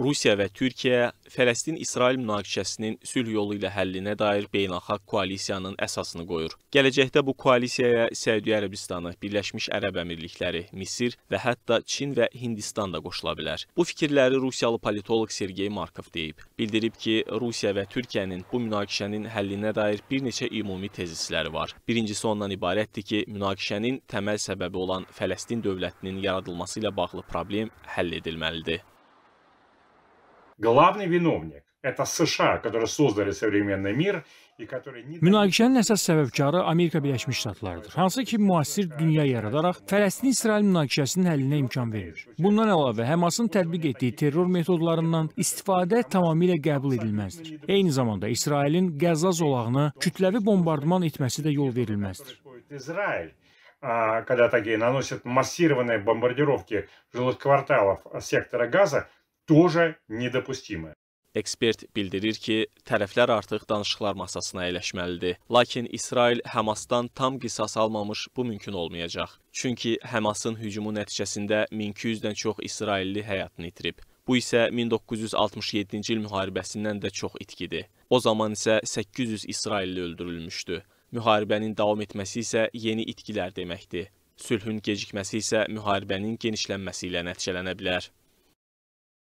Rusiya və Türkiyə Fələstin-İsrail münaqişəsinin sülh yolu ilə həllinə dair beynəlxalq koalisiyanın əsasını qoyur. Gələcəkdə bu koalisiyaya Səudiyyə Ərəbistanı, Birləşmiş Ərəb Əmirlikləri, Misir və hətta Çin və Hindistan da qoşula bilər. Bu fikirləri rusiyalı politoloq Sergey Markov deyib. Bildirib ki, Rusiya və Türkiyənin bu münaqişənin həllinə dair bir neçə ümumi tezisləri var. Birincisi ondan ibarətdir ki, münaqişənin təməl səbəbi olan Fələstin dövlətinin yaradılması ilə bağlı problem həll edilməlidir. Главный виновник это США, которые создали современный мир и которые Münaqişənin əsas səbəbkarı Amerika Birləşmiş Ştatlarıdır. Hansı ki, müasir dünya yaradaraq Fələstin-İsrail münaqişəsinin həllinə imkan verir. Bundan əlavə Həmasın tətbiq etdiyi terror metodlarından istifadə tamamilə qəbul edilməzdir. Eyni zamanda İsrailin Qəzza zolağını kütləvi bombardman etməsi də yol verilməzdir. İsrail когда такие наносят массированные бомбардировки жилых кварталов сектора Газа, тоже недопустимое. Ekspert bildirir ki, tərəflər artıq danışıqlar masasına əyləşməlidir. Lakin İsrail Həmasdan tam qisas almamış bu mümkün olmayacaq. Çünki Həmasın hücumu nəticəsində 1200-dən çox İsrailli həyatını itirib. Bu isə 1967-ci il müharibəsindən də çox itkidir. O zaman isə 800 İsrailli öldürülmüşdü. Müharibənin davam etməsi isə yeni itkilər deməkdir. Sülhün gecikməsi isə müharibənin genişlənməsi ilə nəticələnə bilər.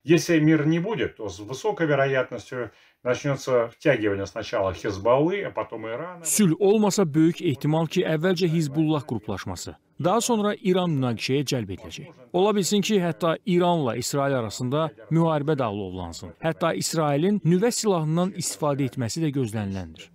Если мир не будет, то с высокой вероятностью начнется втягивание сначала Хизбаллы, а потом Ирана. Sülh olmasa böyük ehtimal ki, əvvəlcə Hizbullah qruplaşması, daha sonra İran münaqişəyə cəlb ediləcək. Ola bilsin ki, hətta İranla İsrail arasında müharibə dağılı ovlansın. Hətta İsrailin nüvə silahından istifadə etməsi də gözləniləndir.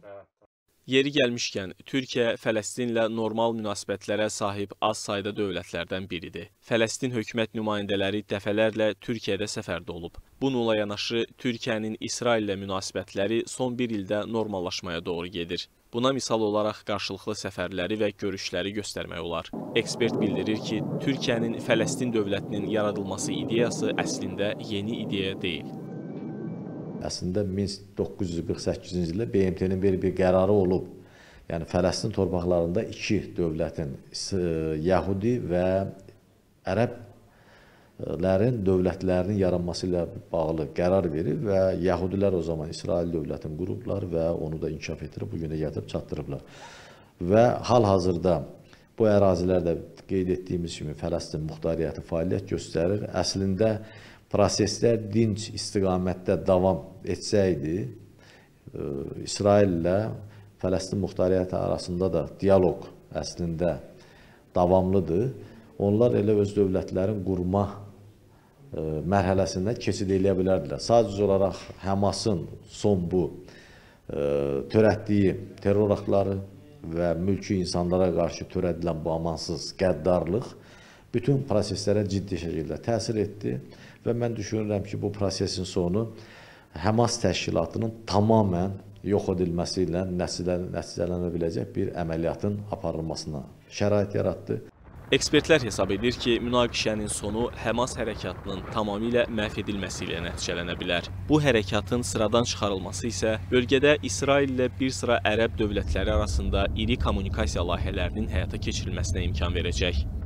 Yeri gəlmişkən, Türkiyə Fələstinlə normal münasibətlərə sahib az sayda dövlətlərdən biridir. Fələstin hökumət nümayəndələri dəfələrlə Türkiyədə səfərdə olub. Bununla yanaşı, Türkiyənin İsraillə münasibətləri son bir ildə normallaşmaya doğru gedir. Buna misal olaraq qarşılıqlı səfərləri və görüşləri göstərmək olar. Ekspert bildirir ki, Türkiyənin Fələstin dövlətinin yaradılması ideyası əslində yeni ideya deyil əslində 1948-ci ildə BMT-nin belə bir qərarı olub. Yəni Fələstin torpaqlarında iki dövlətin e, Yəhudi və ərəblərin dövlətlərinin yaranması ilə bağlı qərar verir və Yəhudilər o zaman İsrail dövlətini qurublar və onu da inkişaf etdirib bu günə gətirib çatdırıblar. Və hal-hazırda bu ərazilər də qeyd etdiyimiz kimi Fələstin muxtariyyəti fəaliyyət göstərir. Əslində proseslər dinç istiqamətdə davam etsəydi, e, İsrail ilə Fələstin muxtariyyəti arasında da dialoq əslində davamlıdır. Onlar elə öz dövlətlərin qurma e, mərhələsindən keçid eləyə bilərdilər. Sadəcə olaraq Həmasın son bu e, törətdiyi terror aktları və mülki insanlara qarşı törədilən bu amansız qəddarlıq bütün proseslərə ciddi şəkildə təsir etdi və mən düşünürəm ki, bu prosesin sonu Həmas təşkilatının tamamilə yox edilməsi ilə nəticələnə biləcək bir əməliyyatın aparılmasına şərait yaratdı. Ekspertlər hesab edir ki, münaqişənin sonu Həmas hərəkatının tamamilə məhv edilməsi ilə nəticələnə bilər. Bu hərəkatın sıradan çıxarılması isə bölgədə İsrail ilə bir sıra ərəb dövlətləri arasında iri kommunikasiya layihələrinin həyata keçirilməsinə imkan verəcək.